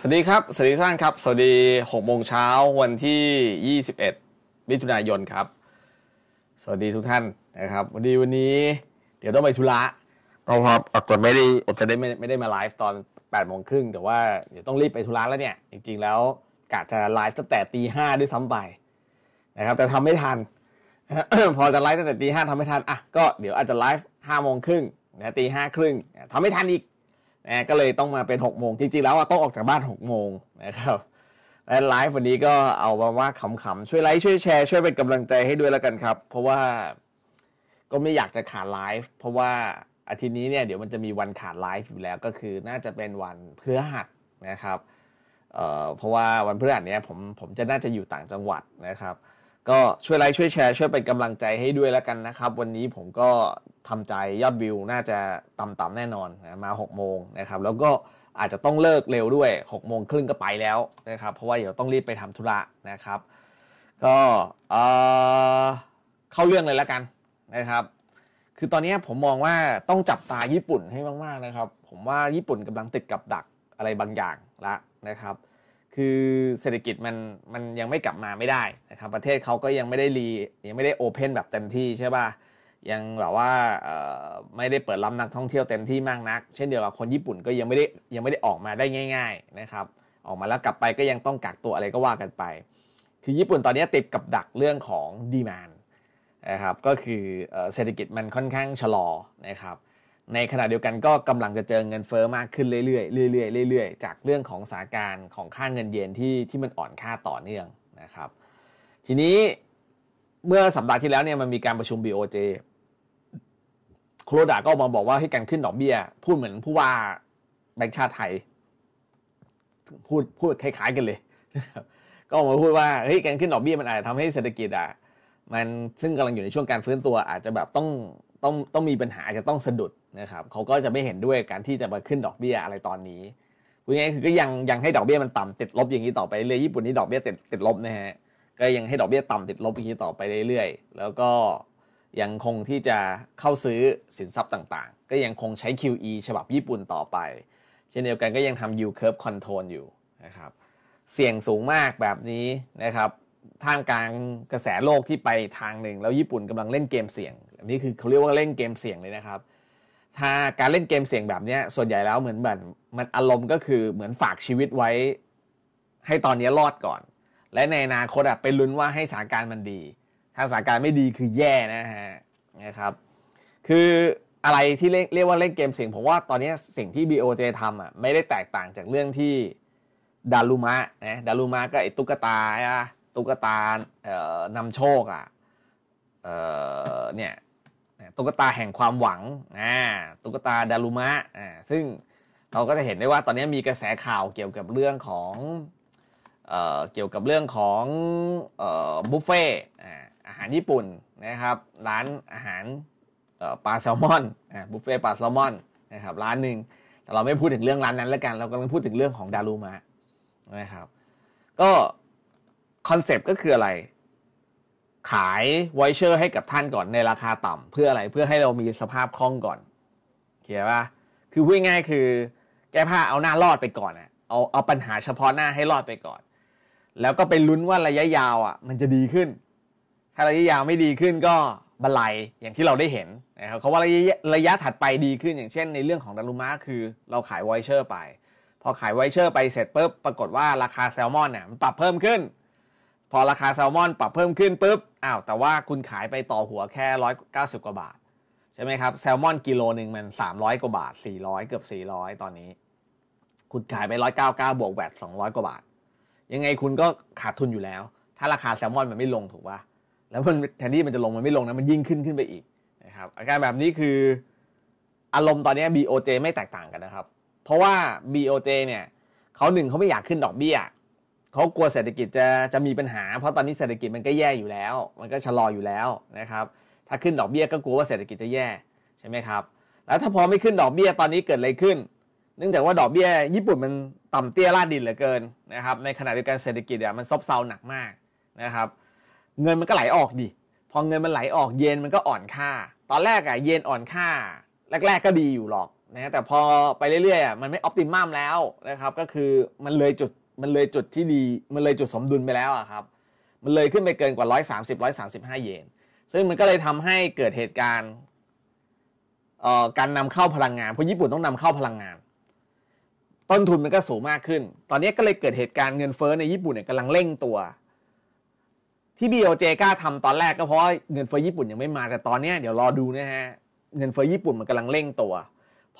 สวัสดีครับสวัสดีท่านครับสวัสดี 6โมงเช้าวันที่ 21มิถุนายนครับ สวัสดีทุกท่านนะครับวันดีวันนี้เดี๋ยวต้องไปธุระเราครับอาจจะไม่ได้อาจจะได้ไม่ไม่ได้มาไลฟ์ตอน8โมงครึ่งแต่ว่าเดี๋ยวต้องรีบไปธุระแล้วเนี่ย จริงๆแล้วกะจะไลฟ์ตั้งแต่ตีห้าด้วยซ้ำไปนะครับแต่ทำไม่ทัน พอจะไลฟ์ตั้งแต่ตีห้าทำไม่ทันอ่ะก็เดี๋ยวอาจจะไลฟ์ห้าโมงครึ่งนะตีห้าครึ่งทำไม่ทันอีกนะก็เลยต้องมาเป็น6กโมงจริงๆแล้วต้องออกจากบ้าน6กโมงนะครับและไลฟ์วันนี้ก็เอามาว่าขำๆช่วยไลค์ช่วยแชร์ช่วยเป็นกำลังใจให้ด้วยแล้วกันครับ เพราะว่าก็ไม่อยากจะขาดไลฟ์เพราะว่าอาทิตย์นี้เนี่ยเดี๋ยวมันจะมีวันขาดไลฟ์อยู่แล้วก็คือน่าจะเป็นวันพฤหัสนะครับเเพราะว่าวันพฤหัสเนี้ยผมผมจะน่าจะอยู่ต่างจังหวัดนะครับก็ช่วยไลค์ช่วยแชร์ช่วยเป็นกำลังใจให้ด้วยแล้วกันนะครับ วันนี้ผมก็ทำใจยอดวิวน่าจะต่ำๆแน่นอนนะมา6โมงนะครับแล้วก็อาจจะต้องเลิกเร็วด้วย6โมงครึ่งก็ไปแล้วนะครับ เพราะว่าเดี๋ยวต้องรีบไปทำธุระนะครับ ก็เข้าเรื่องเลยแล้วกันนะครับ คือตอนนี้ผมมองว่าต้องจับตาญี่ปุ่นให้มากๆนะครับ ผมว่าญี่ปุ่นกำลังติดกับดักอะไรบางอย่างละนะครับคือเศรษฐกิจมันมันยังไม่กลับมาไม่ได้นะครับประเทศเขาก็ยังไม่ได้รียังไม่ได้โอเพนแบบเต็มที่ใช่ป่ะยังแบบว่าไม่ได้เปิดรับนักท่องเที่ยวเต็มที่มากนัก เช่นเดียวกับคนญี่ปุ่นก็ยังไม่ได้ยังไม่ได้ออกมาได้ง่าย ๆนะครับ ออกมาแล้วกลับไปก็ยังต้องกักตัวอะไรก็ว่ากันไป คือญี่ปุ่นตอนนี้ติดกับดักเรื่องของดีมานนะครับก็คือเศรษฐกิจมันค่อนข้างชะลอนะครับในขณะเดียวกันก็กำลังจะเจอเงินเฟอ้อมากขึ้นเรื่อยๆเรื่อยๆเรื่อยๆ จากเรื่องของสถานการณ์ของค่าเงินเยนที่ที่มันอ่อนค่าต่อเนื่องนะครับทีนี้เมื่อสัปดาห์ที่แล้วเนี่ยมันมีการประชุม BOJ โครดาก็มาบอกว่าให้การขึ้นดอกเบี้ยพูดเหมือนผู้ว่าแบงค์ชาติไทยพูดพูดคล้ายๆกันเลย ก็มาพูดว่าเฮ้ยการขึ้นดอกเบี้ยมันอาจจะทำให้เศรษฐกิจอ่ะมันซึ่งกำลังอยู่ในช่วงการฟื้นตัว อาจจะแบบต้องต้องต้องมีปัญหาจะต้องสะดุดนะครับ เขาก็จะไม่เห็นด้วยการที่จะมาขึ้นดอกเบี้ยอะไรตอนนี้พูดง่ายคือก็ยังยังให้ดอกเบี้ยมันต่ำติดลบอย่างนี้ต่อไปเลย ญี่ปุ่นนี่ดอกเบี้ยติดติดลบนะฮะ ก็ยังให้ดอกเบี้ยต่ำติดลบอย่างนี้ต่อไปเรื่อยๆ แล้วก็ยังคงที่จะเข้าซื้อสินทรัพย์ต่างๆ ก็ยังคงใช้ QE ฉบับญี่ปุ่นต่อไป เช่นเดียวกันก็ยังทำยูเคิ curve control อยู่นะครับ เสี่ยงสูงมากแบบนี้นะครับ ท่ามกลางกระแสโลกที่ไปทางหนึ่งแล้วญี่ปุ่นกำลังเล่นเกมเสี่ยงอันนี้คือเขาเรียกว่าเล่นเกมเสี่ยงเลยนะครับ ถ้าการเล่นเกมเสี่ยงแบบนี้ส่วนใหญ่แล้วเหมือนแบบมันอารมณ์ก็คือเหมือนฝากชีวิตไว้ให้ตอนนี้รอดก่อน และในอนาคตอ่ะไปลุ้นว่าให้สถานการณ์มันดี ถ้าสถานการณ์ไม่ดีคือแย่นะฮะนะครับ คืออะไรที่เรียกว่าเล่นเกมเสี่ยงผมว่าตอนนี้สิ่งที่ BOJ ทำอ่ะไม่ได้แตกต่างจากเรื่องที่ดารุมะนะดารุมะก็ไอ้ตุ๊กตาอะตุ๊กตาเอ่อนำโชคอ่ะเอ่อเนี่ยตุ๊กตาแห่งความหวังอ่าตุ๊กตาดารุมะอ่าซึ่งเราก็จะเห็นได้ว่าตอนนี้มีกระแสข่าวเกี่ยวกับเรื่องของเอ่อเกี่ยวกับเรื่องของเอ่อบุฟเฟ่อาหารญี่ปุ่นนะครับ ร้านอาหารปลาแซลมอนบุฟเฟ่ปลาแซลมอนนะครับร้านหนึ่งแต่เราไม่พูดถึงเรื่องร้านนั้นแล้วกันเรากำลังพูดถึงเรื่องของดารุมะนะครับ ก็คอนเซปต์ก็คืออะไรขายไวเชอร์ให้กับท่านก่อนในราคาต่ำเพื่ออะไรเพื่อให้เรามีสภาพคล่องก่อนเข้าใจป่ะคือพูดง่ายคือ แก้ผ้าเอาหน้ารอดไปก่อนอะเอาเอาปัญหาเฉพาะหน้าให้รอดไปก่อน แล้วก็ไปลุ้นว่าระยะยาวอ่ะมันจะดีขึ้น ถ้าระยะยาวไม่ดีขึ้นก็บันไลอย่างที่เราได้เห็นนะครับเขาว่าระยะระยะถัดไปดีขึ้น อย่างเช่นในเรื่องของดารุมะคือเราขายไวเชอร์ไป พอขายไวเชอร์ไปเสร็จปุ๊บปรากฏว่าราคาแซลมอนเนี่ยมันปรับเพิ่มขึ้นพอราคาแซลมอนปรับเพิ่มขึ้นปุ๊บ อ้าว แต่ว่าคุณขายไปต่อหัวแค่ 190 กว่าบาท ใช่ไหมครับ แซลมอนกิโลหนึ่งมัน300กว่าบาท400เกือบ400 ตอนนี้คุณขายไป199บวกแวด200กว่าบาท ยังไงคุณก็ขาดทุนอยู่แล้ว ถ้าราคาแซลมอนมันไม่ลงถูกป่ะแล้วมันแทนที่มันจะลงมันไม่ลงนะมันยิ่งขึ้นขึ้นไปอีกนะครับอาการแบบนี้คือ อารมณ์ตอนนี้ BOJ ไม่แตกต่างกันนะครับเพราะว่า BOJ เนี่ยเขาหนึ่งเขาไม่อยากขึ้นดอกเบี้ยเขากลัวเศรษฐกิจจะจะมีปัญหา เพราะตอนนี้เศรษฐกิจมันก็แย่อยู่แล้ว มันก็ชะลออยู่แล้วนะครับถ้าขึ้นดอกเบี้ยก็กลัวว่าเศรษฐกิจจะแย่ใช่ไหมครับแล้วถ้าพอไม่ขึ้นดอกเบี้ยตอนนี้เกิดอะไรขึ้นเนื่องจากว่าดอกเบี้ยญี่ปุ่นมันต่ำเตี้ยลาดดินเหลือเกินนะครับในขณะเดียวกันเศรษฐกิจอ่ะมันซบเซาหนักมากนะครับเงินมันก็ไหลออกดิพอเงินมันไหลออกเยนมันก็อ่อนค่า ตอนแรกอ่ะเยนอ่อนค่าแรกๆก็ดีอยู่หรอกนะแต่พอไปเรื่อยๆอ่ะมันไม่ออปติมัมแล้วนะครับก็คือมันเลยจุดมันเลยจุดที่ดีมันเลยจุดสมดุลไปแล้วอะครับ มันเลยขึ้นไปเกินกว่า 130 135 เยน ซึ่งมันก็เลยทำให้เกิดเหตุการณ์การนำเข้าพลังงานเพราะญี่ปุ่นต้องนำเข้าพลังงาน ต้นทุนมันก็สูงมากขึ้น ตอนนี้ก็เลยเกิดเหตุการณ์เงินเฟ้อในญี่ปุ่นเนี่ยกำลังเร่งตัวที่ BOJ กล้าทำตอนแรกก็เพราะ เงินเฟ้อญี่ปุ่นยังไม่มาแต่ตอนนี้เดี๋ยวรอดูนะฮะเงินเฟ้อญี่ปุ่นมันกำลังเร่งตัว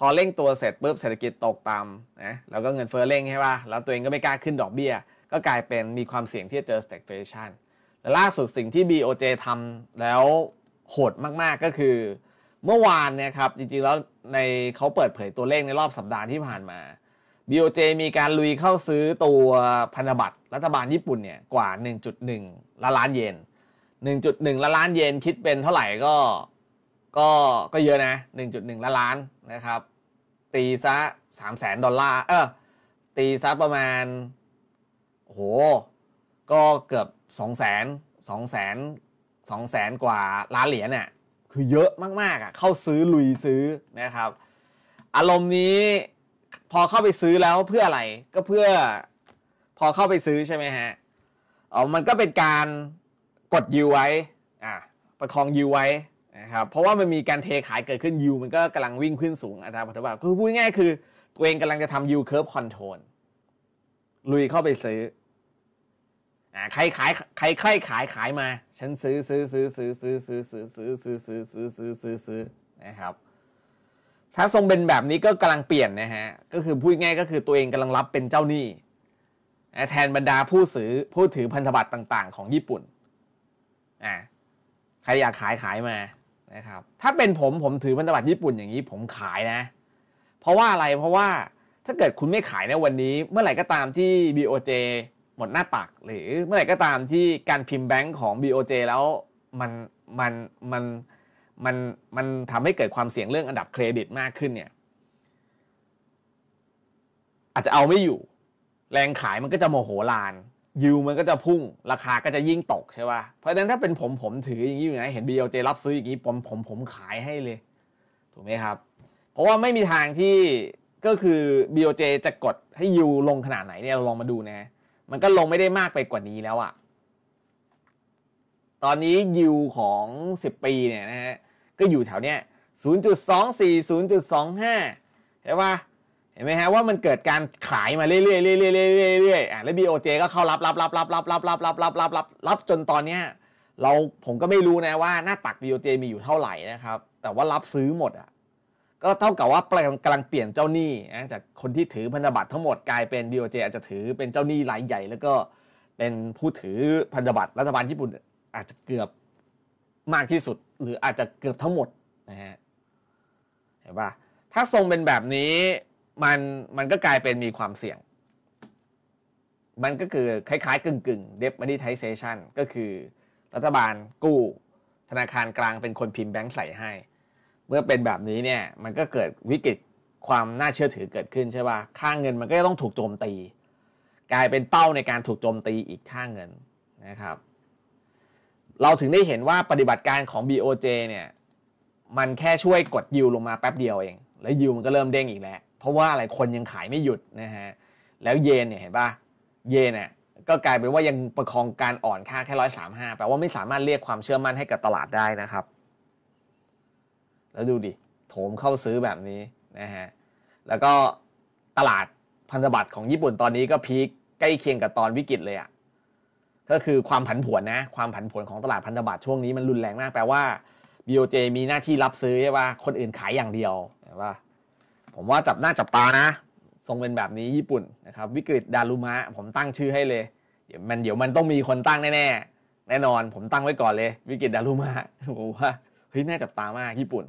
พอเร่งตัวเสร็จปุ๊บเศรษฐกิจตกต่ำนะแล้วก็เงินเฟ้อเร่งใช่ป่ะ แล้วตัวเองก็ไม่กล้าขึ้นดอกเบี้ย ก็กลายเป็นมีความเสี่ยงที่จะเจอ stagflation และล่าสุดสิ่งที่ BOJ ทำแล้วโหดมากๆก็คือ เมื่อวานเนี่ยครับ จริงๆแล้วในเขาเปิดเผยตัวเลขในรอบสัปดาห์ที่ผ่านมา BOJ มีการลุยเข้าซื้อตัวพันธบัตรรัฐบาลญี่ปุ่นเนี่ยกว่า 1.1 ล้านล้านเยน 1.1ล้านล้านเยนคิดเป็นเท่าไหร่ก็ก็ก็เยอะนะ 1.1 ล้านล้านนะครับ ตีซะ3แสนดอลลาร์ เออ ตีซะประมาณ โห ก็เกือบ2แสน2แสน2แสนกว่าล้านเหรียญเนี่ยคือเยอะมากๆอ่ะ เข้าซื้อลุยซื้อนะครับ อารมณ์นี้ พอเข้าไปซื้อแล้วเพื่ออะไร ก็เพื่อ พอเข้าไปซื้อใช่ไหมฮะ อ๋อ มันก็เป็นการกดยิวไว้ อ่ะ ประคองยิวไว้ะครับเพราะว่ามันมีการเทขายเกิดขึ้นยูมันก็กำลังวิ่งขึ้นสูงอัตราผลตอบแทนคือพูดง่ายคือตัวเองกำลังจะทำยูเคิร์ฟคอนโทรลลุยเข้าไปซื้อใครขายใครใครขายขายมาฉันซื้อซื้อซื้อซื้อซื้อซื้อซื้อซื้อซื้อซื้อซื้อซื้อซื้อซื้อนะครับถ้าทรงเป็นแบบนี้ก็กำลังเปลี่ยนนะฮะก็คือพูดง่ายก็คือตัวเองกำลังรับเป็นเจ้าหนี้ แทนบรรดาผู้ซื้อผู้ถือพันธบัตรต่าง ๆ ของญี่ปุ่นอ่าใครอยากขายขายมานะครับถ้าเป็นผมผมถือพันธบัตรญี่ปุ่นอย่างนี้ผมขายนะ เพราะว่าอะไรเพราะว่าถ้าเกิดคุณไม่ขายในวันนี้เมื่อไหร่ก็ตามที่ BOJ หมดหน้าตักหรือเมื่อไหร่ก็ตามที่การพิมพ์แบงค์ของ BOJ แล้วมันมันมันมันมันทำให้เกิดความเสี่ยงเรื่องอันดับเครดิตมากขึ้นเนี่ย อาจจะเอาไม่อยู่ แรงขายมันก็จะโมโหลานยิวมันก็จะพุ่งราคาก็จะยิ่งตกใช่ป่ะ เพราะฉะนั้นถ้าเป็นผมผมถืออย่างนี้อยู่ไหนเห็น BLJ รับซื้ออย่างนี้ผมผมผมขายให้เลย ถูกไหมครับ เพราะว่าไม่มีทางที่ก็คือ BOJ จะกดให้ยูลงขนาดไหนเนี่ย เราลองมาดูนะ มันก็ลงไม่ได้มากไปกว่านี้แล้วอะตอนนี้ยูของ 10 ปีเนี่ยนะฮะก็อยู่แถวเนี้ย0.24 0.25ใช่ป่ะเห็นไหมฮะว่ามันเกิดการขายมาเรื่อยๆเรื่อยๆเรื่อยๆอ่ะแล้ว BOJ ก็เข้ารับรับรับรับรับรับรับรับรับรับรับรับจนตอนเนี้ยเราผมก็ไม่รู้นะว่าหน้าตัก BOJ มีอยู่เท่าไหร่นะครับ แต่ว่ารับซื้อหมด อ่ะ ก็เท่ากับว่ากำลังเปลี่ยนเจ้าหนี้นะจากคนที่ถือพันธบัตรทั้งหมดกลายเป็น BOJ อาจจะถือเป็นเจ้าหนี้รายใหญ่ แล้วก็เป็นผู้ถือพันธบัตร รัฐบาลญี่ปุ่น อาจจะเกือบมากที่สุด หรืออาจจะเกือบทั้งหมดนะฮะเห็นปะถ้าทรงเป็นแบบนี้มัน มันก็กลายเป็นมีความเสี่ยง มันก็คือคล้ายๆ กึ่งๆ debt m o n e t i z เซชันก็คือ รัฐบาลกู้ ธนาคารกลางเป็นคนพิมพ์แบงค์ใส่ให้ เมื่อเป็นแบบนี้เนี่ยมันก็เกิดวิกฤตความน่าเชื่อถือเกิดขึ้นใช่ป่ะค่างเงินมันก็ต้องถูกโจมตี กลายเป็นเป้าในการถูกโจมตีอีกค่างเงินนะครับ เราถึงได้เห็นว่าปฏิบัติการของ BOJ เนี่ย มันแค่ช่วยกดยิวลงมาแป๊บเดียวเองแล้วยิวมันก็เริ่มเด้งอีกแล้วเพราะว่าอะไรคนยังขายไม่หยุดนะฮะ แล้วเยนเนี่ยเห็นปะเยนเนี่ยก็กลายเป็นว่ายังประคองการอ่อนค่าแค่ร้อยสามห้าแปลว่าไม่สามารถเรียกความเชื่อมั่นให้กับตลาดได้นะครับ แล้วดูดิโถมเข้าซื้อแบบนี้นะฮะ แล้วก็ตลาดพันธบัตรของญี่ปุ่นตอนนี้ก็พีคใกล้เคียงกับตอนวิกฤตเลยอะ่ะ ก็คือความผันผวนนะ ความผันผวนของตลาดพันธบัตรช่วงนี้มันรุนแรงมากแปลว่า BOJ มีหน้าที่รับซื้อใช่ปะคนอื่นขายอย่างเดียวใช่ปะผมว่าจับหน้าจับตานะทรงเป็นแบบนี้ญี่ปุ่นนะครับ วิกฤตดารุมะผมตั้งชื่อให้เลยเดี๋ยวมันเดี๋ยวมันต้องมีคนตั้งแน่แน่แน่นอนผมตั้งไว้ก่อนเลย วิกฤตดารุมะผมว่าเฮ้ยน่าจับตามากญี่ปุ่น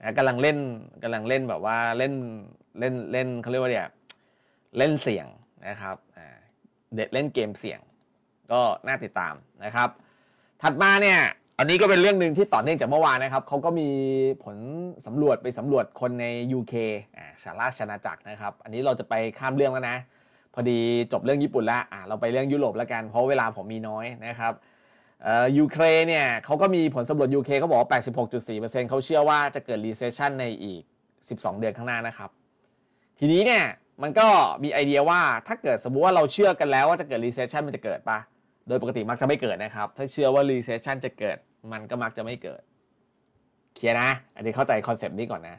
นะกำลังเล่นกำลังเล่นแบบว่าเล่นเล่นเล่นเขาเรียกว่าเนี่ย เล่นเสียงนะครับเด็ดเล่นเกมเสียงก็น่าติดตามนะครับ ถัดมาเนี่ยอันนี้ก็เป็นเรื่องหนึ่งที่ต่อเนื่องจากเมื่อวานนะครับเขาก็มีผลสำรวจไปสำรวจคนใน UK อ่าสหราชอาณาจักรนะครับ อันนี้เราจะไปข้ามเรื่องแล้วนะ พอดีจบเรื่องญี่ปุ่นละอ่าเราไปเรื่องยุโรปแล้วกัน เพราะเวลาผมมีน้อยนะครับเอ่อยูเครนเนี่ยเขาก็มีผลสำรวจ UK เขาบอกว่า86.4%เเขาเชื่อว่าจะเกิด recession ในอีก 12 เดือนข้างหน้านะครับ ทีนี้เนี่ยมันก็มีไอเดียว่าถ้าเกิดสมมติว่าเราเชื่อกันแล้วว่าจะเกิด recession มันจะเกิดปะโดยปกติมักจะไม่เกิดนะครับ ถ้าเชื่อว่า recession จะเกิด มันก็มักจะไม่เกิด เคลียนะ อันนี้เข้าใจคอนเซปต์นี้ก่อนนะ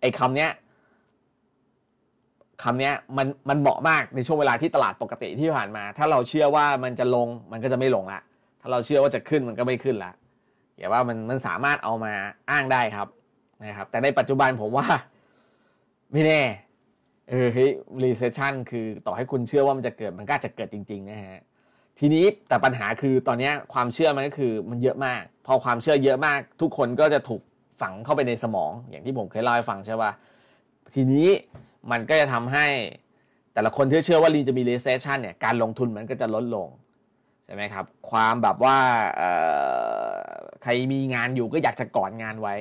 ไอ้คำเนี้ยคำเนี้ย มันมันเหมาะมากในช่วงเวลาที่ตลาดปกติที่ผ่านมา ถ้าเราเชื่อว่ามันจะลงมันก็จะไม่ลงละ ถ้าเราเชื่อว่าจะขึ้นมันก็ไม่ขึ้นละอย่าว่ามันมันสามารถเอามาอ้างได้ครับ นะครับ แต่ในปัจจุบันผมว่า ไม่แน่ เออเฮ้ยรีเซชชันคือต่อให้คุณเชื่อว่ามันจะเกิด มันก็จะเกิดจริงๆนะฮะทีนี้แต่ปัญหาคือตอนนี้ความเชื่อมันก็คือมันเยอะมาก พอความเชื่อเยอะมาก ทุกคนก็จะถูกฝังเข้าไปในสมอง อย่างที่ผมเคยเล่าให้ฟังใช่ป่ะทีนี้มันก็จะทำให้ แต่ละคนที่เชื่อว่าลีจะมี recession เนี่ยการลงทุนมันก็จะลดลงใช่ไหมครับความแบบว่าใครมีงานอยู่ก็อยากจะกอดงานไว้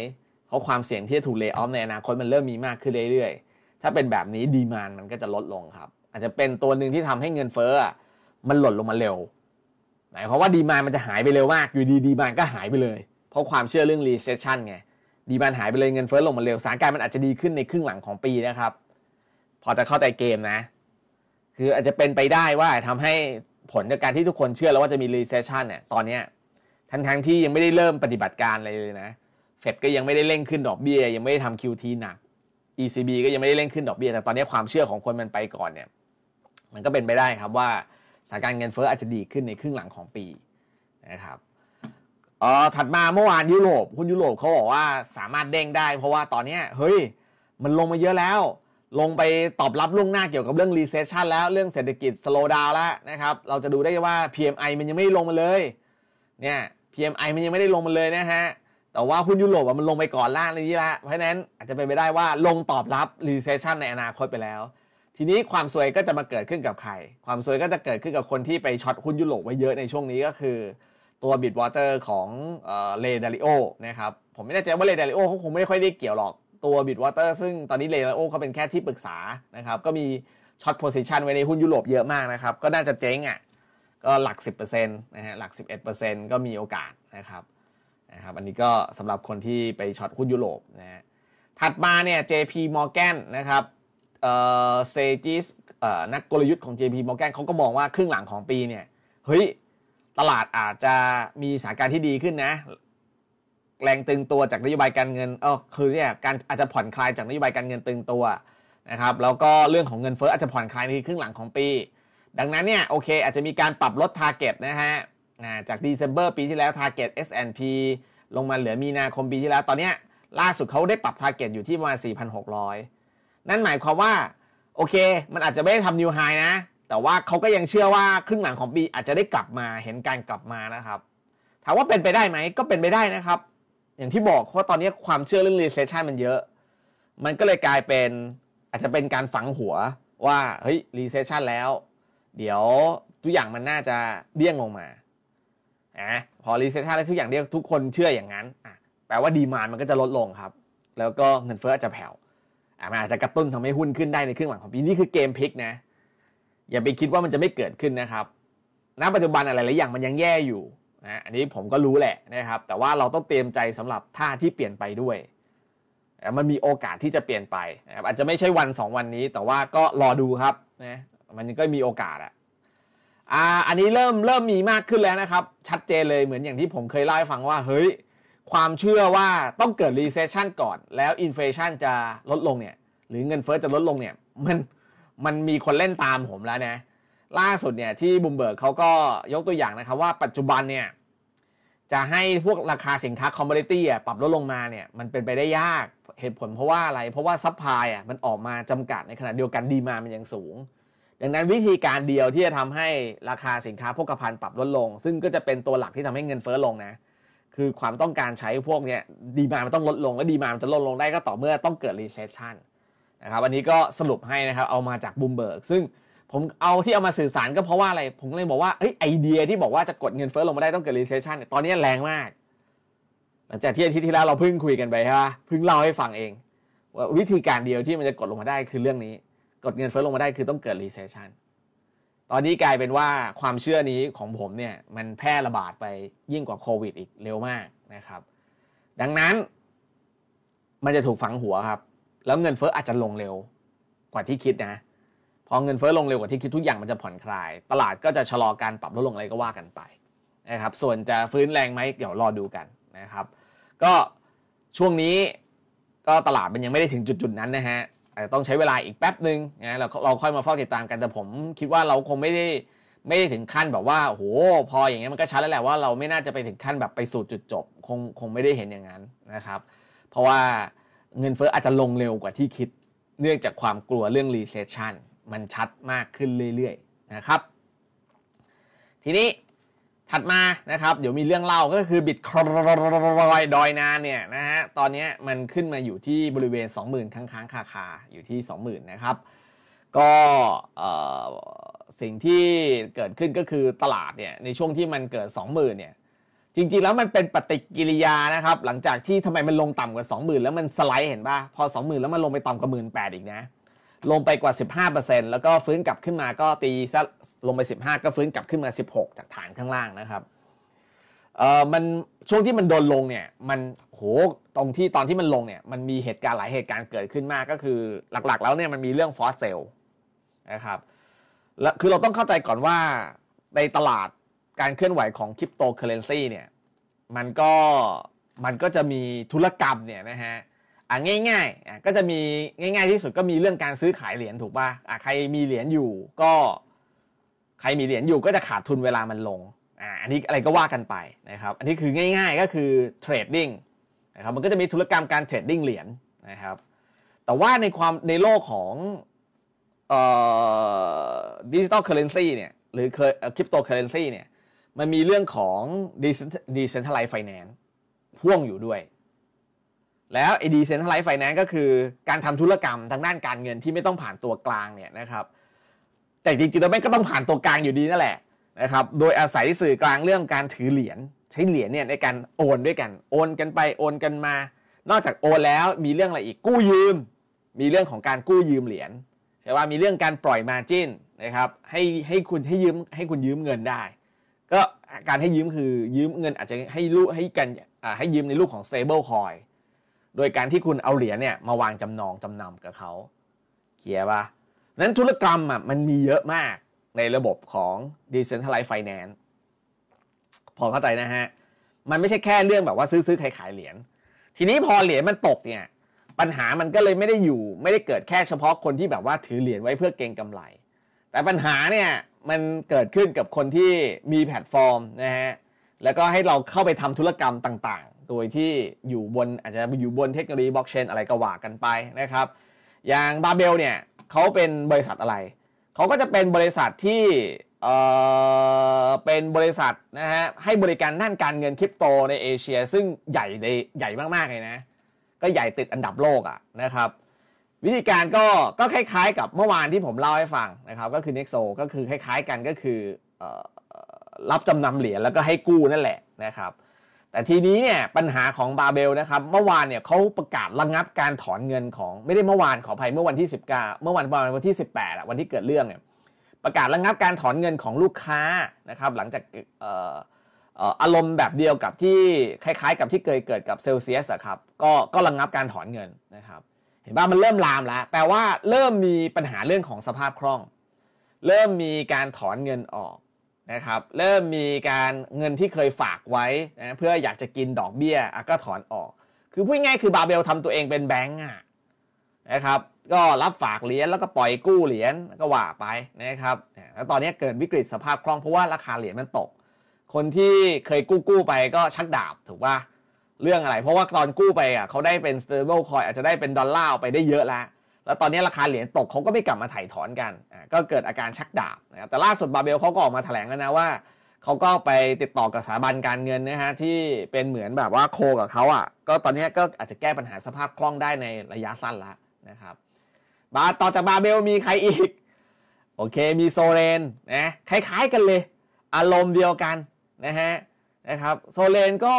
เพราะความเสี่ยงที่จะถูกเลิออฟในอนาคตมันเริ่มมีมากขึ้นเรื่อยๆ ถ้าเป็นแบบนี้ดีมานมันก็จะลดลงครับ อาจจะเป็นตัวหนึ่งที่ทำให้เงินเฟ้อมันหล่นลงมาเร็วหมายความว่าดีมานมันจะหายไปเร็วมาก อยู่ดี ดีมานก็หายไปเลย เพราะความเชื่อเรื่องรีเซชชันไงดีมานหายไปเลยเงินเฟ้อลงมาเร็วสถานการณ์มันอาจจะดีขึ้นในครึ่งหลังของปีนะครับ พอจะเข้าใจเกมนะ คืออาจจะเป็นไปได้ว่าทำให้ผลจากการที่ทุกคนเชื่อแล้วว่าจะมีรีเซชชันเนี่ยตอนเนี้ยทั้งทั้งที่ยังไม่ได้เริ่มปฏิบัติการอะไรเลยนะเฟดก็ยังไม่ได้เร่งขึ้นดอกเบีย้ยยังไม่ได้ทำ QT หนัก ECB ก็ยังไม่ได้เร่งขึ้นดอกเบีย้ยแต่ ตอนนี้ความเชื่อของคนมันไปก่อนเนี่ย มันก็เป็นไปได้ครับว่าสถานการณ์เงินเฟ้ออาจจะดีขึ้นในครึ่งหลังของปีนะครับเอ่อถัดมาเมื่อวานยุโรปหุ้นยุโรปเขาบอกว่าสามารถเด้งได้ เพราะว่าตอนนี้เฮ้ย มันลงมาเยอะแล้ว ลงไปตอบรับล่วงหน้าเกี่ยวกับเรื่อง recession แล้วเรื่องเศรษฐกิจ slow down แล้วนะครับเราจะดูได้ว่า PMI มันยังไม่ลงมาเลยเนี่ย PMI มันยังไม่ได้ลงมาเลยนะฮะ แต่ว่าหุ้นยุโรปมันลงไปก่อนล่างนี้ละเพราะนั้นอาจจะเป็นไปได้ว่าลงตอบรับ recession ในอนาคตไปแล้วทีนี้ความสวยก็จะมาเกิดขึ้นกับใคร ความสวยก็จะเกิดขึ้นกับคนที่ไปช็อตหุ้นยุโรปไว้เยอะในช่วงนี้ ก็คือตัวบิดวอเตอร์ของเลดาริโอนะครับ ผมไม่แน่ใจว่าเลดาริโอเขาคงไม่ได้ค่อยได้เกี่ยวหรอกตัวบิดวอเตอร์ซึ่งตอนนี้เลดาริโอเขาเป็นแค่ที่ปรึกษานะครับก็มีช็อตโพซิชันไว้ในหุ้นยุโรปเยอะมากนะครับก็น่าจะเจ๊งอ่ะก็หลัก 10%นะฮะหลัก 11%ก็มีโอกาสนะครับนะครับ อันนี้ก็สำหรับคนที่ไปช็อตหุ้นยุโรปนะฮะถัดมาเนี่ย JP Morgan นะครับเอ่อเซจิสเอ่อนักกลยุทธ์ของ JP Morgan เขาก็มองว่าครึ่งหลังของปีเนี่ย เฮ้ย ตลาดอาจจะมีสถานการณ์ที่ดีขึ้นนะ แรงตึงตัวจากนโยบายการเงินเออคือเนี่ยการอาจจะผ่อนคลายจากนโยบายการเงินตึงตัวนะครับ แล้วก็เรื่องของเงินเฟ้ออาจจะผ่อนคลายในครึ่งหลังของปี ดังนั้นเนี่ยโอเคอาจจะมีการปรับลดทาร์เก็ตนะฮะจากเดซ ember ปีที่แล้วทาร์เก็ต S&P ลงมาเหลือมีนาคมปีที่แล้ว ตอนเนี้ยล่าสุดเขาได้ปรับทาร์เก็ตอยู่ที่ประมาณ4,600นั่นหมายความว่าโอเค มันอาจจะไม่ได้ทำนิวไฮนะ แต่ว่าเขาก็ยังเชื่อว่าครึ่งหลังของปีอาจจะได้กลับมาเห็นการกลับมานะครับ ถามว่าเป็นไปได้ไหมก็เป็นไปได้นะครับ อย่างที่บอกว่าตอนนี้ความเชื่อเรื่องรีเซชชันมันเยอะ มันก็เลยกลายเป็น อาจจะเป็นการฝังหัวว่าเฮ้ยรีเซชชันแล้ว เดี๋ยวทุกอย่างมันน่าจะเดี้ยงลงมาอ่ะพอรีเซชชันแล้วทุกอย่างเดี้ยงทุกคนเชื่ออย่างนั้นอ่ะแปลว่าดีมานมันก็จะลดลงครับ แล้วก็เงินเฟ้ออาจจะแผ่วอาจจะกระตุ้นทำให้หุ้นขึ้นได้ในครึ่งหลังของปีนี่คือเกมพลิกนะอย่าไปคิดว่ามันจะไม่เกิดขึ้นนะครับ ณปัจจุบันอะไรหลายอย่างมันยังแย่อยู่นะอันนี้ผมก็รู้แหละนะครับ แต่ว่าเราต้องเตรียมใจสำหรับท่าที่เปลี่ยนไปด้วย มันมีโอกาสที่จะเปลี่ยนไปนะอาจจะไม่ใช่วัน 2 วันนี้ แต่ว่าก็รอดูครับนะมันก็มีโอกาสอะอ่าอันนี้เริ่มเริ่มมีมากขึ้นแล้วนะครับ ชัดเจนเลยเหมือนอย่างที่ผมเคยเล่าให้ฟังว่าเฮ้ยความเชื่อว่าต้องเกิด recession ก่อน แล้วอิน l a ชันจะลดลงเนี่ยหรือเงินเฟ้อจะลดลงเนี่ยมันมันมีคนเล่นตามผมแล้วนะล่าสุดเนี่ยที่บุมเบิร์กเขาก็ยกตัวอย่างนะครับว่าปัจจุบันเนี่ยจะให้พวกราคาสินค้าคอมมอดิตี้ปรับลดลงมาเนี่ยมันเป็นไปได้ยากเหตุผลเพราะว่าอะไร เพราะว่าซัพพลายอ่ะมันออกมาจำกัดในขณะเดียวกันดีมามันยังสูง ดังนั้นวิธีการเดียวที่จะทำให้ราคาสินค้าพกพภัณปรับลดลง ซึ่งก็จะเป็นตัวหลักที่ทำให้เงินเฟ้อลงนะคือความต้องการใช้พวกเนี้ยดีมามันต้องลดลงและดีมามันจะลดลงได้ก็ต่อเมื่อต้องเกิดรีเซชชันนะครับอันนี้ก็สรุปให้นะครับเอามาจากบูมเบิร์กซึ่งผมเอาที่เอามาสื่อสารก็เพราะว่าอะไร ผมเลยบอกว่าเอ้ยไอเดียที่บอกว่าจะกดเงินเฟ้อลงมาได้ต้องเกิดรีเซชชันตอนนี้แรงมาก หลังจากที่อาทิตย์ที่แล้วเราเพิ่งคุยกันไปใช่ปะเพิ่งเล่าให้ฟังเองว่าวิธีการเดียวที่มันจะกดลงมาได้คือเรื่องนี้ กดเงินเฟ้อลงมาได้คือต้องเกิดรีเซชชันอนนี้กลายเป็นว่าความเชื่อนี้ของผมเนี่ยมันแพร่ระบาดไปยิ่งกว่าโควิดอีกเร็วมากนะครับ ดังนั้นมันจะถูกฝังหัวครับ แล้วเงินเฟ้ออาจจะลงเร็วกว่าที่คิดนะพอเงินเฟ้อลงเร็วกว่าที่คิดทุกอย่างมันจะผ่อนคลาย ตลาดก็จะชะลอการปรับลดลงอะไรก็ว่ากันไปนะครับ ส่วนจะฟื้นแรงไหมเดี๋ยวรอดูกันนะครับ ก็ช่วงนี้ก็ตลาดมันยังไม่ได้ถึงจุดๆนั้นนะฮะาจจะต้องใช้เวลาอีกแป๊บหนึ่งนะเราเราค่อยมาเฝ้าติดตามกันแต่ผมคิดว่าเราคงไม่ได้ไม่ได้ถึงขั้นแบบว่าโหพออย่างเงี้ยมันก็ชัดแล้วแหละว่าเราไม่น่าจะไปถึงขั้นแบบไปสู่จุดจบคงคงไม่ได้เห็นอย่างนั้นนะครับ เพราะว่าเงินเฟ้ออาจจะลงเร็วกว่าที่คิดเนื่องจากความกลัวเรื่อง recession มันชัดมากขึ้นเรื่อยๆนะครับ ทีนี้ถัดมานะครับเดี๋ยวมีเรื่องเล่าก็คือบิตคอยดอยนาเนี่ยนะฮะตอนนี้มันขึ้นมาอยู่ที่บริเวณ 20,000ค้างงคาคาอยู่ที่ 20,000นะครับก็สิ่งที่เกิดขึ้นก็คือตลาดเนี่ยในช่วงที่มันเกิด 20,000เนี่ยจริงๆแล้วมันเป็นปฏิกิริยานะครับ หลังจากที่ทำไมมันลงต่ำากว่า 20,000 แล้วมันสไลด์เห็นป่ะพอ 20,000 แล้วมันลงไปต่ำกว่า18,000อีกนะ ลงไปกว่า 15%แล้วก็ฟื้นกลับขึ้นมาก็ตีลงไป 15 ก็ฟื้นกลับขึ้นมา 16 จากฐานข้างล่างนะครับเออมันช่วงที่มันโดนลงเนี่ย มันโหตรงที่ตอนที่มันลงเนี่ย มันมีเหตุการณ์หลายเหตุการณ์เกิดขึ้นมากก็คือหลักๆแล้วเนี่ยมันมีเรื่องฟอสเซลนะครับแล้วคือเราต้องเข้าใจก่อนว่าในตลาดการเคลื่อนไหวของคริปโตเคอเรนซีเนี่ยมันก็ มันก็จะมีธุรกรรมเนี่ยนะฮะอ่ะง่ายๆก็จะมีง่ายๆที่สุดก็มีเรื่องการซื้อขายเหรียญถูกป่ะอ่ะใครมีเหรียญอยู่ก็ใครมีเหรียญอยู่ก็จะขาดทุนเวลามันลงอ่าอันนี้อะไรก็ว่ากันไปนะครับ อันนี้คือง่ายๆก็คือเทรดดิ้งนะครับ มันก็จะมีธุรกรรมการเทรดดิ้งเหรียญนะครับ แต่ว่าในความในโลกของดิจิตอลเคอร์เรนซีเนี่ยหรือคริปโตเคอร์เรนซีเนี่ยมันมีเรื่องของดิเซนเซนทัลไลไฟแนนซ์พ่วงอยู่ด้วย แล้วไอ้ดิเซนทัลไลไฟแนนซ์ก็คือการทำธุรกรรมทางด้านการเงินที่ไม่ต้องผ่านตัวกลางเนี่ยนะครับแต่จริงๆแล้วแม่งก็ต้องผ่านตัวกลางอยู่ดีนั่นแหละนะครับ โดยอาศัยสื่อกลางเรื่องการถือเหรียญใช้เหรียญเนี่ยในการโอนด้วยกันโอนกันไปโอนกันมา นอกจากโอนแล้วมีเรื่องอะไรอีกกู้ยืม มีเรื่องของการกู้ยืมเหรียญใช่ว่ามีเรื่องการปล่อยมาจิ้นนะครับ ให้ให้คุณให้ยืมให้คุณยืมเงินได้ ก็การให้ยืมคือยืมเงินอาจจะให้ลูกให้กันให้ยืมในรูปของ stable coin โดยการที่คุณเอาเหรียญเนี่ยมาวางจำนองจำนำกับเขาเขียวป่ะนั้นธุรกรรมอ่ะมันมีเยอะมากในระบบของ decentralized finance พอเข้าใจนะฮะ มันไม่ใช่แค่เรื่องแบบว่าซื้อซื้อขายขายเหรียญ ทีนี้พอเหรียญมันตกเนี่ย ปัญหามันก็เลยไม่ได้อยู่ ไม่ได้เกิดแค่เฉพาะคนที่แบบว่าถือเหรียญไว้เพื่อเก็งกำไร แต่ปัญหาเนี่ย มันเกิดขึ้นกับคนที่มีแพลตฟอร์มนะฮะ แล้วก็ให้เราเข้าไปทำธุรกรรมต่างๆ โดยที่อยู่บนอาจจะอยู่บนเทคโนโลยีบล็อกเชนอะไรก็ว่ากันไปนะครับ อย่างบาเบลเนี่ยเขาเป็นบริษัทอะไร เขาก็จะเป็นบริษัทที่เอ่อเป็นบริษัทนะฮะให้บริการด้านการเงินคริปโตในเอเชีย ซึ่งใหญ่ในใหญ่มากๆเลยนะ ก็ใหญ่ติดอันดับโลกอ่ะนะครับ วิธีการก็ก็คล้ายๆกับเมื่อวานที่ผมเล่าให้ฟังนะครับ ก็คือ Nexo ก็คือคล้ายๆกันก็คือรับจำนำเหรียญแล้วก็ให้กู้นั่นแหละนะครับแต่ทีนี้เนี่ยปัญหาของบาเบลนะครับเมื่อวานเนี่ยเขาประกาศระงับการถอนเงินของไม่ได้เมื่อวานขออภัยเมื่อวันที่19เมื่อวันประมาณวันที่18อะวันที่เกิดเรื่องเนี่ยประกาศระงับการถอนเงินของลูกค้านะครับ หลังจากอารมณ์แบบเดียวกับที่คล้ายๆ กับที่เคยเกิดกับเซลเซียสครับก็ก็ระงงับการถอนเงินนะครับ เห็นว่ามันเริ่มลามแล้ว แปลว่าเริ่มมีปัญหาเรื่องของสภาพคล่อง เริ่มมีการถอนเงินออกนะครับเริ่มมีการเงินที่เคยฝากไว้นะเพื่ออยากจะกินดอกเบี้ยก็ถอนออก คือพูดง่ายคือบาเบลทำตัวเองเป็นแบงก์อ่ะนะครับ ก็รับฝากเหรียญแล้วก็ปล่อยกู้เหรียญก็ว่าไปนะครับ แล้วตอนนี้เกิดวิกฤตสภาพคล่องเพราะว่าราคาเหรียญมันตก คนที่เคยกู้กู้ไปก็ชักดาบถูกป่ะ เรื่องอะไรเพราะว่าตอนกู้ไปอ่ะเขาได้เป็นสเตเบิลคอยอาจจะได้เป็นดอลลาร์ไปได้เยอะแล้วแล้วตอนนี้ราคาเหรียญตกเขาก็ไม่กลับมาถ่ายถอนกัน ก็เกิดอาการชักดาบนะครับ แต่ล่าสุดบาเบลเขาก็ออกมาแถลงแล้วนะว่าเขาก็ไปติดต่อกับสถาบันการเงินนะฮะที่เป็นเหมือนแบบว่าโคกับเขาอ่ะ ก็ตอนนี้ก็อาจจะแก้ปัญหาสภาพคล่องได้ในระยะสั้นละนะครับ บาต่อจากบาเบลมีใครอีก โอเคมีโซเรนนะคล้ายๆกันเลย อารมณ์เดียวกันนะฮะนะครับโซเรนก็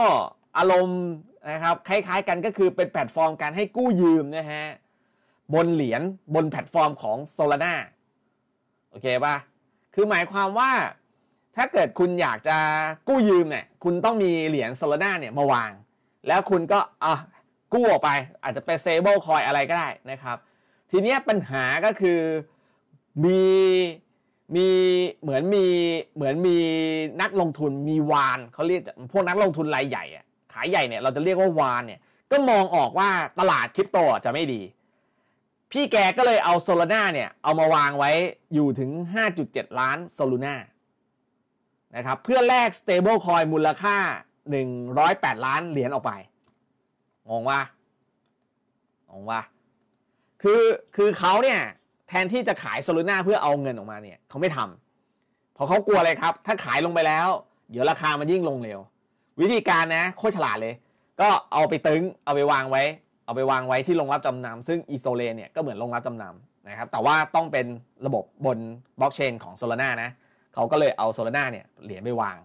อารมณ์นะครับคล้ายๆกันก็คือเป็นแพลตฟอร์มการให้กู้ยืมนะฮะบนเหรียญบนแพลตฟอร์มของ Solana โอเคปะ่ะคือหมายความว่าถ้าเกิดคุณอยากจะกู้ยืมเนี่ยคุณต้องมีเหรียญ Solana เนี่ย มาวาง แล้วคุณก็อ่ะกู้ออกไปอาจจะเป็น stable c o i อะไรก็ได้นะครับ ทีนี้ปัญหาก็คือมีมี เหมือนมี เหมือนมีนักลงทุนมีวานเขาเรียกพวกนักลงทุนรายใหญ่ขายใหญ่เนี่ย เราจะเรียกว่าวานเนี่ยก็มองออกว่าตลาดคริปโตจะไม่ดีพี่แกก็เลยเอาโซลาน่าเนี่ย เอามาวางไว้อยู่ถึง 5.7 ล้านโซลูน่านะครับ เพื่อแลกสเตเบิลคอยมูลค่า 108 ล้านเหรียญออกไป งงว่างงว่า คือ คือเขาเนี่ย แทนที่จะขายโซลูน่าเพื่อเอาเงินออกมาเนี่ยเขาไม่ทำ เพราะเขากลัวเลยครับ ถ้าขายลงไปแล้ว เดี๋ยวราคามันยิ่งลงเร็ว วิธีการนะ โคตรฉลาดเลยก็เอาไปตึงเอาไปวางไว้เอาไปวางไว้ที่โรงรับจำนำซึ่งอีโซเลเนี่ยก็เหมือนโรงรับจำนำนะครับแต่ว่าต้องเป็นระบบบนบล็อกเชนของ Solana นะ เขาก็เลยเอา Solana เนี่ยเหรียญไปวาง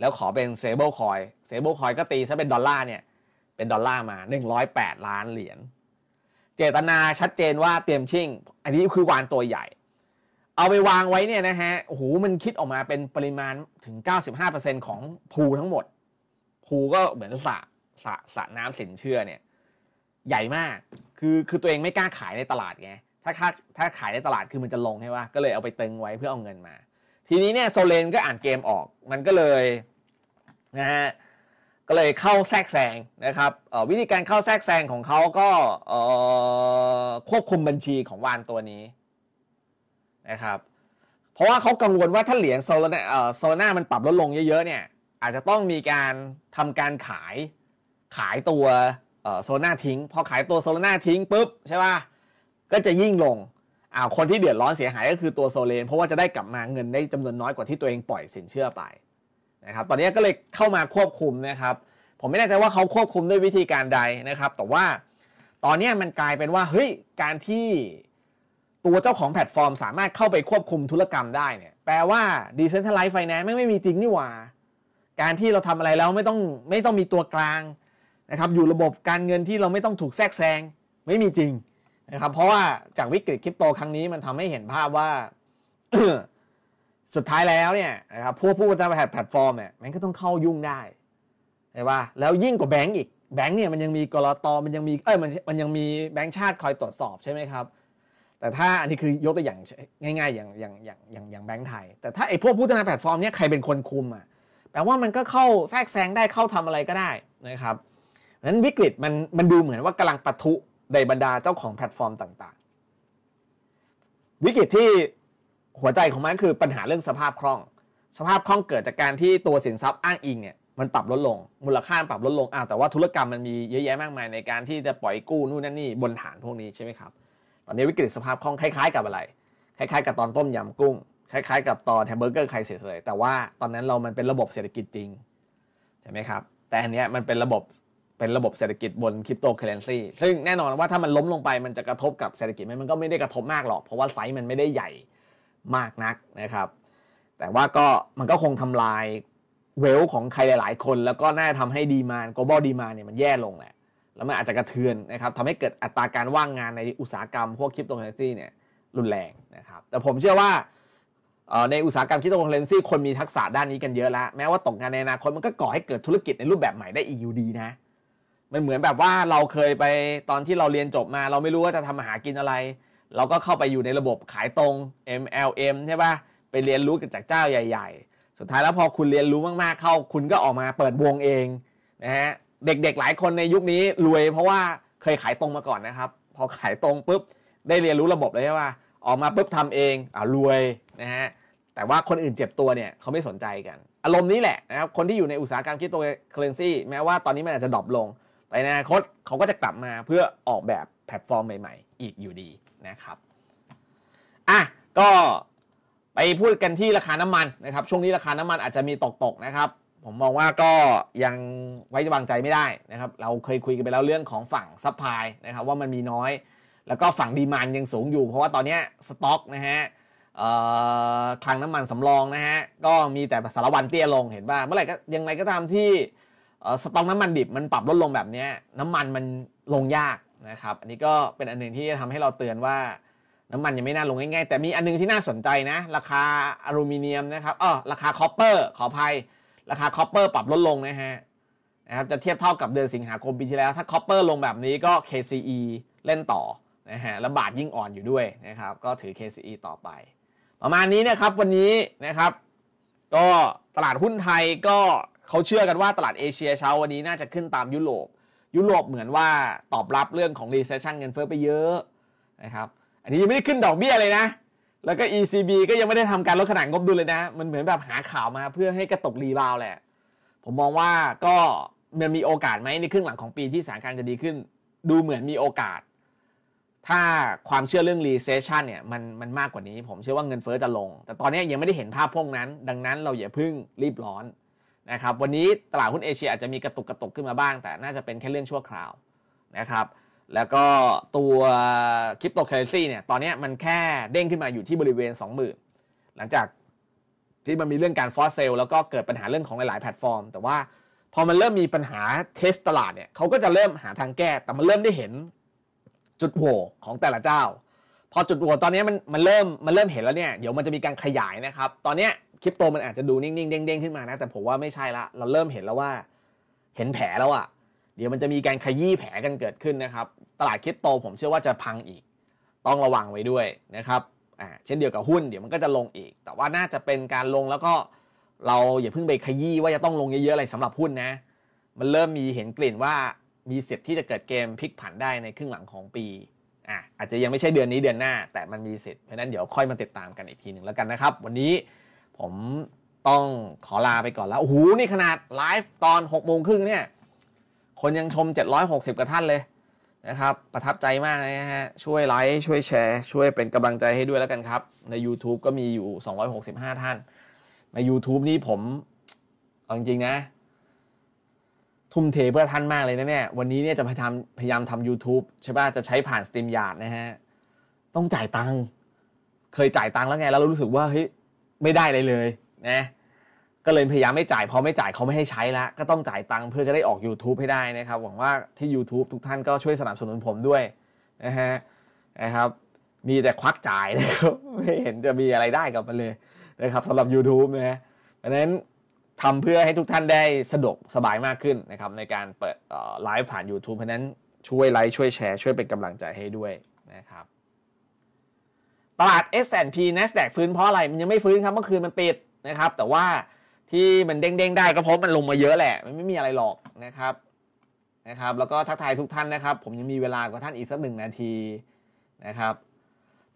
แล้วขอเป็น s a b l e c o i n s a b l e c o i n ก็ตีซะเป็นดอลลาร์เนี่ยเป็นดอลลาร์มา 108 ล้านเหรียญ เจตนาชัดเจนว่าเตรียมชิ่ง อันนี้คือวานตัวใหญ่ เอาไปวางไว้เนี่ยนะฮะ โอ้โห มันคิดออกมาเป็นปริมาณถึง 95%ของภูทั้งหมดภูก็เหมือนสระสระสระน้ำสินเชื่อเนี่ยใหญ่มาก คือ คือตัวเองไม่กล้าขายในตลาด ไงถ้าถ้า ถ้าขายในตลาดคือมันจะลงใช่ป่ะก็เลยเอาไปตึงไว้เพื่อเอาเงินมา ทีนี้เนี่ยโซเลน ก็อ่านเกมออก มันก็เลยนะฮะ ก็เลยเข้าแทรกแซงนะครับ วิธีการเข้าแทรกแซงของเขาก็ควบคุมบัญชีของวานตัวนี้นะครับ เพราะว่าเขากังวลว่าถ้าเหรียญโซลนาโซลนามันปรับลดลงเยอะ ๆ เนี่ย อาจจะต้องมีการทำการขาย ขายตัวโซล่าทิ้งพอขายตัวโซล่าทิ้งปุ๊บใช่ป่ะก็จะยิ่งลงอ้าวคนที่เดือดร้อนเสียหายก็คือตัวโซเลนเพราะว่าจะได้กลับมาเงินได้จำนวนน้อยกว่าที่ตัวเองปล่อยสินเชื่อไปนะครับตอนนี้ก็เลยเข้ามาควบคุมนะครับ ผมไม่แน่ใจว่าเขาควบคุมด้วยวิธีการใดนะครับ แต่ว่าตอนนี้มันกลายเป็นว่าเฮ้ยการที่ตัวเจ้าของแพลตฟอร์ม สามารถเข้าไปควบคุมธุรกรรมได้เนี่ย แปลว่าดิจิทัลไลฟ์ไฟแนนซ์ไม่ไม่มีจริงนี่หว่าการที่เราทำอะไรแล้วไม่ต้องไม่ต้องมีตัวกลางนะครับอยู่ระบบการเงินที่เราไม่ต้องถูกแทรกแซงไม่มีจริงนะครับเพราะว่าจากวิกฤตคริปโตครั้งนี้มันทำให้เห็นภาพว่า สุดท้ายแล้วเนี่ยนะครับพวกผู้จัดการแพลตฟอร์มเนี่ยมันก็ต้องเข้ายุ่งได้ใช่ป่ะแล้วยิ่งกว่าแบงก์อีกแบงก์เนี่ยมันยังมีกรอตอมันยังมีเอ้ยมันมันยังมีแบงก์ชาติคอยตรวจสอบใช่ไหมครับ แต่ถ้าอันนี้คือยกตัวอย่างง่าย ๆ อย่างอย่างอย่างอย่างอย่างแบงก์ไทยแต่ถ้าไอ้พวกผู้จัดการแพลตฟอร์มเนี่ยใครเป็นคนคุมอ่ะแปลว่ามันก็เข้าแทรกแซงได้เข้าทำอะไรก็ได้นะครับนั้นวิกฤตมันมันดูเหมือนว่ากำลังปะทุในบรรดาเจ้าของแพลตฟอร์มต่างๆ วิกฤตที่หัวใจของมันคือปัญหาเรื่องสภาพคล่อง สภาพคล่องเกิดจากการที่ตัวสินทรัพย์อ้างอิงเนี่ยมันปรับลดลง มูลค่าปรับลดลงอ้าวแต่ว่าธุรกรรมมันมีเยอะแยะมากมายในการที่จะปล่อยกู้นู่นนั่นนี่บนฐานพวกนี้ใช่ไหมครับ ตอนนี้วิกฤตสภาพคล่องคล้ายๆกับอะไร คล้ายๆ กับตอนต้มยำกุ้ง คล้ายๆกับตอนแฮมเบอร์เกอร์ใครเสียเลยแต่ว่าตอนนั้นเรามันเป็นระบบเศรษฐกิจจริงใช่ไหมครับ แต่อันนี้มันเป็นระบบเป็นระบบเศรษฐกิจบนคริปโตเคเรนซีซึ่งแน่นอนว่าถ้ามันล้มลงไปมันจะกระทบกับเศรษฐกิจไหมมันก็ไม่ได้กระทบมากหรอก เพราะว่าไซส์มันไม่ได้ใหญ่มากนักนะครับ แต่ว่าก็มันก็คงทำลายเวลของใครหลาย ๆ คน แล้วก็น่าจะทำให้ดีมาน global ดีมานเนี่ยมันแย่ลงแหละ แล้วมันอาจจะกระเทือนนะครับทำให้เกิดอัตราการว่างงานในอุตสาหกรรมพวกคริปโตเคเรนซีเนี่ยรุนแรงนะครับ แต่ผมเชื่อว่าในอุตสาหกรรมคริปโตเคเรนซีคนมีทักษะด้านนี้กันเยอะแล้วแม้ว่าตกงานในอนาคตมันก็ก่อให้เกิดธุรกิจในรูปแบบใหม่ได้อีกอยู่ดีนะมันเหมือนแบบว่าเราเคยไปตอนที่เราเรียนจบมา เราไม่รู้ว่าจะทำอาหากินอะไร เราก็เข้าไปอยู่ในระบบขายตรง MLM ใช่ปะไปเรียนรู้กันจากเจ้าใหญ่ ๆสุดท้ายแล้วพอคุณเรียนรู้มาก ๆ เข้าคุณก็ออกมาเปิดวงเองนะฮะเด็กๆหลายคนในยุคนี้รวย เพราะว่าเคยขายตรงมาก่อนนะครับพอขายตรงปุ๊บได้เรียนรู้ระบบเลยใช่ปะออกมาปุ๊บทำเองอ่ารวยนะฮะแต่ว่าคนอื่นเจ็บตัวเนี่ยเขาไม่สนใจกัน อารมณ์นี้แหละนะครับคนที่อยู่ในอุตสาหกรรมคริปโตเคอเรนซีแม้ว่าตอนนี้มันอาจจะดรอปลงในอนาคตเขาก็จะกลับมาเพื่อออกแบบแพลตฟอร์มใหม่ๆอีกอยู่ดีนะครับอ่ะก็ไปพูดกันที่ราคาน้ำมันนะครับ ช่วงนี้ราคาน้ำมันอาจจะมีตกตกนะครับผมมองว่าก็ยังไว้วางใจไม่ได้นะครับเราเคยคุยกันไปแล้วเรื่องของฝั่งซัพพลายนะครับว่ามันมีน้อย แล้วก็ฝั่งดีมันยังสูงอยู่เพราะว่าตอนนี้สต็อกนะฮะคลังน้ำมันสำรองนะฮะก็มีแต่สารวันเตี้ยลงเห็นว่าเมื่อไหร่ก็ยังไงก็ตามที่สต็อกน้ำมันดิบมันปรับลดลงแบบนี้น้ำมันมันลงยากนะครับอันนี้ก็เป็นอันหนึ่งที่จะทำให้เราเตือนว่า น้ำมันยังไม่น่าลงง่ายๆแต่มีอันนึงที่น่าสนใจนะราคาอลูมิเนียมนะครับอ๋อราคาคอปเปอร์ขออภัย ราคาคอปเปอร์ปรับลดลงนะฮะนะครับจะเทียบเท่ากับเดือนสิงหาคมปีที่แล้วถ้าคอปเปอร์ลงแบบนี้ก็ KCE เล่นต่อนะฮะแล้วบาทยิ่งอ่อนอยู่ด้วยนะครับก็ถือ KCE ต่อไป ประมาณนี้นะครับวันนี้นะครับก็ตลาดหุ้นไทยก็เขาเชื่อกันว่าตลาดเอเชียเช้าวันนี้น่าจะขึ้นตามยุโรป ยุโรปเหมือนว่าตอบรับเรื่องของ recession เงินเฟ้อไปเยอะนะครับ อันนี้ยังไม่ได้ขึ้นดอกเบี้ยเลยนะ แล้วก็ ECB ก็ยังไม่ได้ทำการลดขนาดงบดุลเลยนะ มันเหมือนแบบหาข่าวมาเพื่อให้กระตกรีบาวแหละ ผมมองว่าก็มันมีโอกาสไหมในครึ่งหลังของปีที่สถานการณ์จะดีขึ้น ดูเหมือนมีโอกาส ถ้าความเชื่อเรื่อง recession เนี่ยมันมันมากกว่านี้ผมเชื่อว่าเงินเฟ้อจะลง แต่ตอนนี้ยังไม่ได้เห็นภาพพวกนั้น ดังนั้นเราอย่าพึ่งรีบร้อนนะครับวันนี้ตลาดหุ้นเอเชียอาจจะมีกระตุกกระตุกขึ้นมาบ้างแต่น่าจะเป็นแค่เรื่องชั่วคราวนะครับแล้วก็ตัวคริปโตเคอเรนซีเนี่ยตอนนี้มันแค่เด้งขึ้นมาอยู่ที่บริเวณ 20,000หลังจากที่มันมีเรื่องการฟอสเซลแล้วก็เกิดปัญหาเรื่องของหลายๆแพลตฟอร์ม แต่ว่าพอมันเริ่มมีปัญหาเทสตลาดเนี่ยเขาก็จะเริ่มหาทางแก้ แต่มันเริ่มได้เห็น จุดโหวของแต่ละเจ้า พอจุดโหวตอนนี้มันมันเริ่มมันเริ่มเห็นแล้วเนี่ยเดี๋ยวมันจะมีการขยายนะครับ ตอนนี้คริปโตมันอาจจะดูนิ่งๆเด้งๆขึ้นมานะ แต่ผมว่าไม่ใช่ละเราเริ่มเห็นแล้วว่าเห็นแผลแล้วอะเดี๋ยวมันจะมีการขยี้แผลกันเกิดขึ้นนะครับ ตลาดคริปโตผมเชื่อว่าจะพังอีกต้องระวังไว้ด้วยนะครับอ่าเช่นเดียวกับหุ้น เดี๋ยวมันก็จะลงอีก แต่ว่าน่าจะเป็นการลงแล้วก็ เราอย่าเพิ่งไปขยี้ว่าจะต้องลงเยอะๆอะไรสำหรับหุ้นนะ มันเริ่มมีเห็นกลิ่นว่ามีเสร็จที่จะเกิดเกมพลิกผันได้ในครึ่งหลังของปีอ่าอาจจะยังไม่ใช่เดือนนี้เดือนหน้า แต่มันมีเสร็จเพราะนั้นเดี๋ยวค่อยมาติดตามกันอีกทีหนึ่งแล้วกันนะครับ วันนี้ผมต้องขอลาไปก่อนแล้ว โอ้โห นี่ขนาด ไลฟ์ตอน6กโมงครึ่งเนี่ย คนยังชม 760กว่าท่านเลย นะครับ ประทับใจมากนะฮะ ช่วยไลค์ช่วยแชร์ ช่วยเป็นกำลังใจให้ด้วยแล้วกันครับ ใน YouTube ก็มีอยู่ 265 ท่าน ใน YouTube นี่ผมจริงๆนะ ทุ่มเทเพื่อท่านมากเลยนะเนี่ย วันนี้เนี่ยจะพยายามพยายามทำ YouTube ใช่ป่ะ จะใช้ผ่านสตรีมยาร์ดนะฮะ ต้องจ่ายตังค์ เคยจ่ายตังค์แล้วไง แล้วรู้สึกว่าเฮ้ยไม่ได้เลยเลยนะก็เลยพยายามไม่จ่ายพอไม่จ่ายเขาไม่ให้ใช้ละก็ต้องจ่ายตังค์เพื่อจะได้ออก YouTube ให้ได้นะครับหวังว่าที่ YouTube ทุกท่านก็ช่วยสนับสนุนผมด้วยนะฮะนะครับ มีแต่ควักจ่ายนะครับไม่เห็นจะมีอะไรได้กับมันเลยนะครับสำหรับ YouTube นะฮะดังนั้นทำเพื่อให้ทุกท่านได้สะดวกสบายมากขึ้นนะครับ ในการเปิดไลฟ์ผ่าน YouTube เพราะนั้นช่วยไลค์ช่วยแชร์ช่วยเป็นกำลังใจให้ด้วยนะครับตลาด S&P NASDAQ ฟื้นเพราะอะไรมันยังไม่ฟื้นครับเมื่อคืนมันปิดนะครับแต่ว่าที่มันเด้งๆ ได้ก็เพราะมันลงมาเยอะแหละมันไม่มีอะไรหรอกนะครับนะครับแล้วก็ทักทายทุกท่านนะครับผมยังมีเวลากว่าท่านอีกสักหนึ่งนาทีนะครับ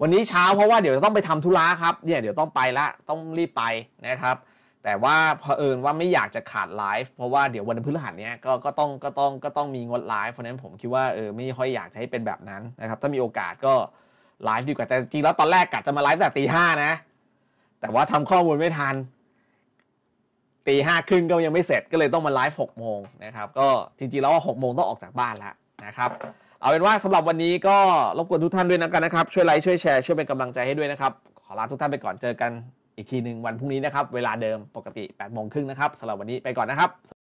วันนี้เช้าเพราะว่าเดี๋ยวต้องไปทำธุระครับเนี่ยเดี๋ยวต้องไปละต้องรีบไปนะครับ แต่ว่าเผอิญว่าไม่อยากจะขาดไลฟ์เพราะว่าเดี๋ยววันพฤหัสเนี้ยก็ก็ต้องก็ต้องก็ต้องมีงดไลฟ์เพราะนั้นผมคิดว่าเออไม่ค่อยอยากจะให้เป็นแบบนั้นนะครับถ้ามีโอกาสก็ไลฟ์ดีกว่าแต่จริง แล้วตอนแรกกะจะมาไลฟ์แต่ตีห้านะแต่ว่าทำข้อมูลไม่ทันตีห้าครึ่งก็ยังไม่เสร็จก็เลยต้องมาไลฟ์หกโมงนะครับก็จริงๆแล้ว ว่าหกโมงต้องออกจากบ้านแล้วนะครับเอาเป็นว่าสำหรับวันนี้ก็ รบกวนทุกท่านด้วยนะกันนะครับ ช่วยไลค์ช่วยแชร์ช่วยเป็นกำลังใจให้ด้วยนะครับ ขอลาทุกท่านไปก่อนเจอกัน อีกทีหนึ่งวันพรุ่งนี้นะครับ เวลาเดิมปกติ8ปดโมงครึ่งนะครับสำหรับวันนี้ไปก่อนนะครับ